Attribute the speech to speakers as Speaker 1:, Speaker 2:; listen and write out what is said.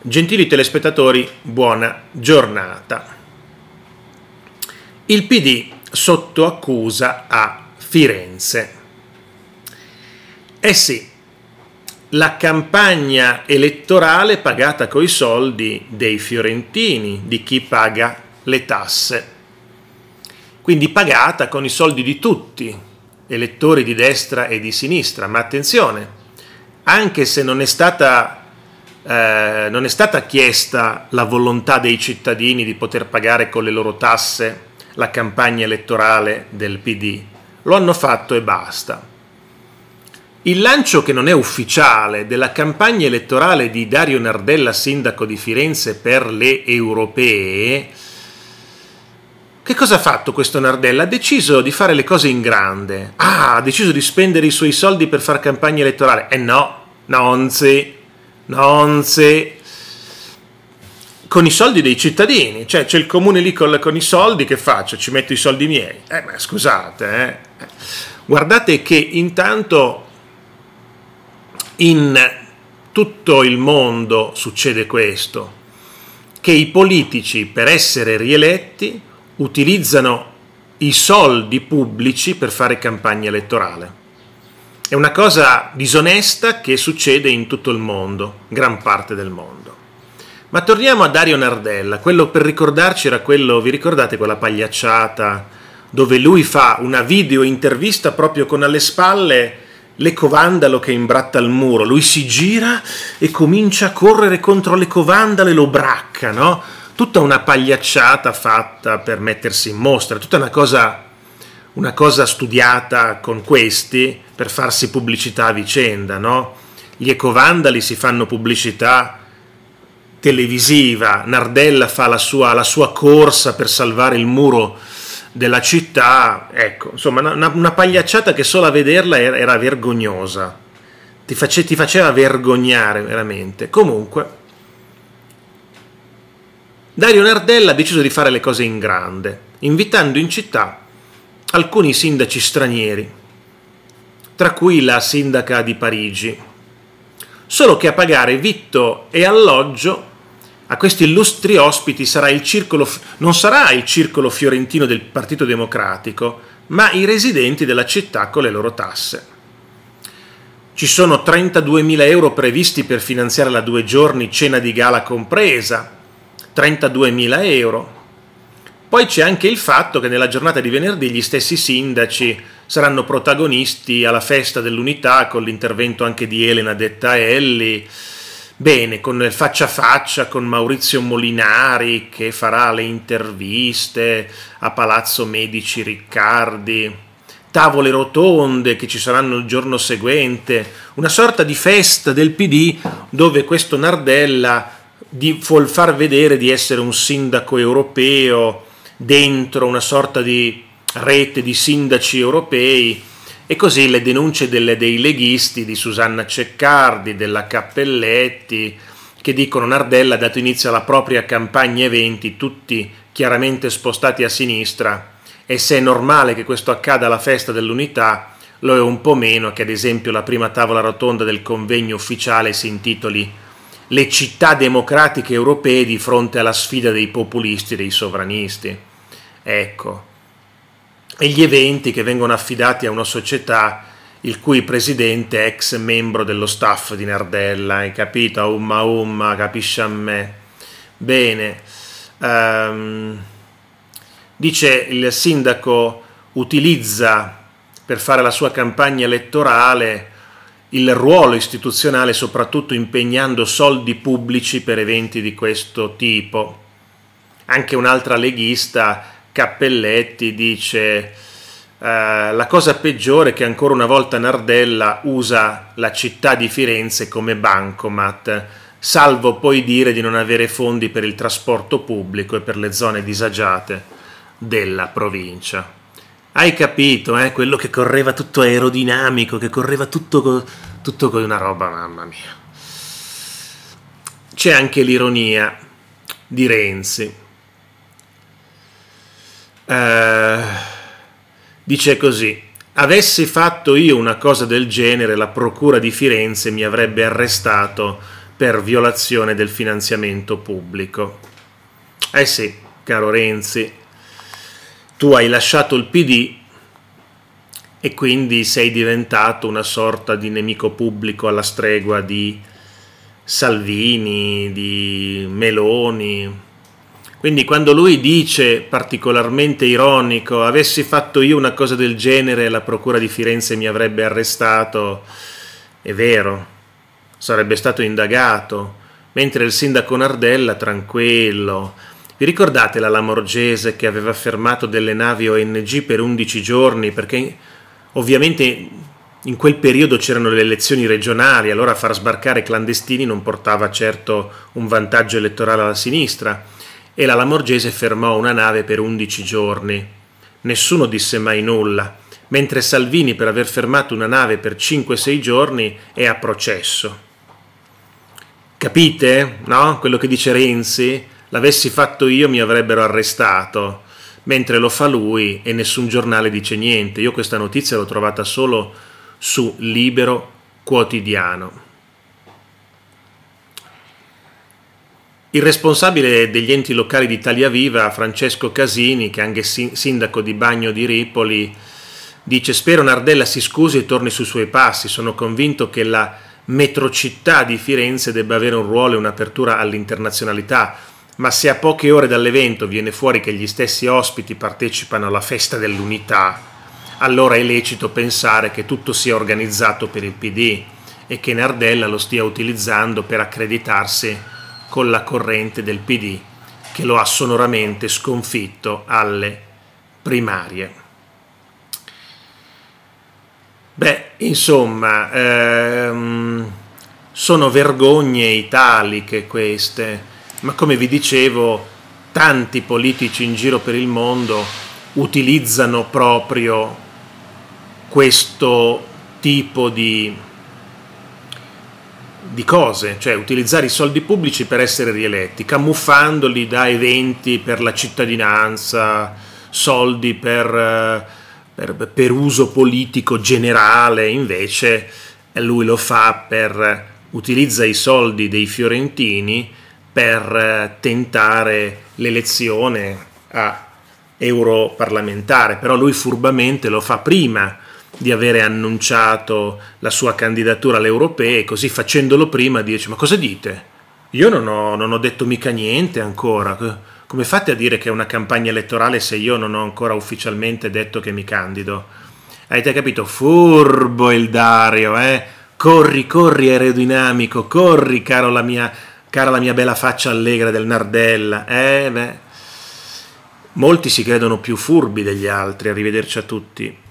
Speaker 1: Gentili telespettatori, buona giornata. Il PD sotto accusa a Firenze. Eh sì, la campagna elettorale pagata coi soldi dei fiorentini, di chi paga le tasse. Quindi pagata con i soldi di tutti, elettori di destra e di sinistra, ma attenzione, anche se non è stata eh, non è stata chiesta la volontà dei cittadini di poter pagare con le loro tasse la campagna elettorale del PD. Lo hanno fatto e basta. Il lancio che non è ufficiale della campagna elettorale di Dario Nardella, sindaco di Firenze per le europee, che cosa ha fatto questo Nardella? Ha deciso di fare le cose in grande. Ah, ha deciso di spendere i suoi soldi per fare campagna elettorale. Eh no, non si. Non si con i soldi dei cittadini, cioè c'è il comune lì con, con i soldi, che faccio? Ci metto i soldi miei. Eh, ma scusate, eh. guardate che intanto in tutto il mondo succede questo, che i politici per essere rieletti utilizzano i soldi pubblici per fare campagna elettorale. È una cosa disonesta che succede in tutto il mondo, gran parte del mondo. Ma torniamo a Dario Nardella, quello per ricordarci era quello, vi ricordate quella pagliacciata dove lui fa una video intervista proprio con alle spalle l'ecovandalo che imbratta il muro, lui si gira e comincia a correre contro l'ecovandalo e lo bracca, no? Tutta una pagliacciata fatta per mettersi in mostra, tutta una cosa, una cosa studiata con questi, per farsi pubblicità a vicenda, no? Gli ecovandali si fanno pubblicità televisiva, Nardella fa la sua, la sua corsa per salvare il muro della città, ecco, insomma una, una pagliacciata che solo a vederla era, era vergognosa, ti, face, ti faceva vergognare veramente. Comunque, Dario Nardella ha deciso di fare le cose in grande, invitando in città alcuni sindaci stranieri tra cui la sindaca di Parigi. Solo che a pagare vitto e alloggio a questi illustri ospiti sarà circolo, non sarà il circolo fiorentino del Partito Democratico, ma i residenti della città con le loro tasse. Ci sono 32.000 euro previsti per finanziare la due giorni cena di gala compresa, 32.000 euro. Poi c'è anche il fatto che nella giornata di venerdì gli stessi sindaci saranno protagonisti alla festa dell'unità con l'intervento anche di Elena Dettaelli. Bene, con il faccia a faccia con Maurizio Molinari che farà le interviste a Palazzo Medici Riccardi, tavole rotonde che ci saranno il giorno seguente, una sorta di festa del PD dove questo Nardella vuol far vedere di essere un sindaco europeo dentro una sorta di rete di sindaci europei e così le denunce delle, dei leghisti di Susanna Ceccardi, della Cappelletti, che dicono Nardella ha dato inizio alla propria campagna eventi, tutti chiaramente spostati a sinistra, e se è normale che questo accada alla festa dell'unità, lo è un po' meno che ad esempio la prima tavola rotonda del convegno ufficiale si intitoli Le città democratiche europee di fronte alla sfida dei populisti e dei sovranisti. Ecco, e gli eventi che vengono affidati a una società il cui presidente è ex membro dello staff di Nardella, hai capito? Umma umma, capisci a me? Bene, um, dice il sindaco utilizza per fare la sua campagna elettorale il ruolo istituzionale soprattutto impegnando soldi pubblici per eventi di questo tipo. Anche un'altra leghista Cappelletti dice uh, la cosa peggiore è che ancora una volta Nardella usa la città di Firenze come bancomat, salvo poi dire di non avere fondi per il trasporto pubblico e per le zone disagiate della provincia. Hai capito, eh? Quello che correva tutto aerodinamico, che correva tutto, co- tutto con una roba, mamma mia. C'è anche l'ironia di Renzi eh, dice così, avessi fatto io una cosa del genere, la Procura di Firenze mi avrebbe arrestato per violazione del finanziamento pubblico. Eh sì, caro Renzi, tu hai lasciato il PD e quindi sei diventato una sorta di nemico pubblico alla stregua di Salvini, di Meloni, quindi quando lui dice, particolarmente ironico, avessi fatto io una cosa del genere la Procura di Firenze mi avrebbe arrestato, è vero, sarebbe stato indagato, mentre il sindaco Nardella tranquillo. Vi ricordate la Lamorgese che aveva fermato delle navi ONG per 11 giorni perché ovviamente in quel periodo c'erano le elezioni regionali, allora far sbarcare clandestini non portava certo un vantaggio elettorale alla sinistra e la Lamorgese fermò una nave per 11 giorni. Nessuno disse mai nulla, mentre Salvini per aver fermato una nave per 5-6 giorni è a processo. Capite, no? Quello che dice Renzi? L'avessi fatto io mi avrebbero arrestato, mentre lo fa lui e nessun giornale dice niente. Io questa notizia l'ho trovata solo su Libero Quotidiano. Il responsabile degli enti locali di Italia Viva, Francesco Casini, che è anche sindaco di Bagno di Ripoli, dice spero Nardella si scusi e torni sui suoi passi, sono convinto che la metrocittà di Firenze debba avere un ruolo e un'apertura all'internazionalità, ma se a poche ore dall'evento viene fuori che gli stessi ospiti partecipano alla festa dell'unità, allora è lecito pensare che tutto sia organizzato per il PD e che Nardella lo stia utilizzando per accreditarsi con la corrente del PD che lo ha sonoramente sconfitto alle primarie. Beh, insomma, ehm, sono vergogne italiche queste, ma come vi dicevo, tanti politici in giro per il mondo utilizzano proprio questo tipo di di cose, cioè utilizzare i soldi pubblici per essere rieletti, camuffandoli da eventi per la cittadinanza, soldi per, eh, per, per uso politico generale, invece lui lo fa per utilizza i soldi dei fiorentini per eh, tentare l'elezione a europarlamentare, però lui furbamente lo fa prima di avere annunciato la sua candidatura alle europee, così facendolo prima dice ma cosa dite? Io non ho, non ho detto mica niente ancora. Come fate a dire che è una campagna elettorale se io non ho ancora ufficialmente detto che mi candido? Avete capito? Furbo il Dario, eh? Corri, corri aerodinamico, corri caro la mia, cara la mia bella faccia allegra del Nardella. Eh beh. Molti si credono più furbi degli altri, arrivederci a tutti.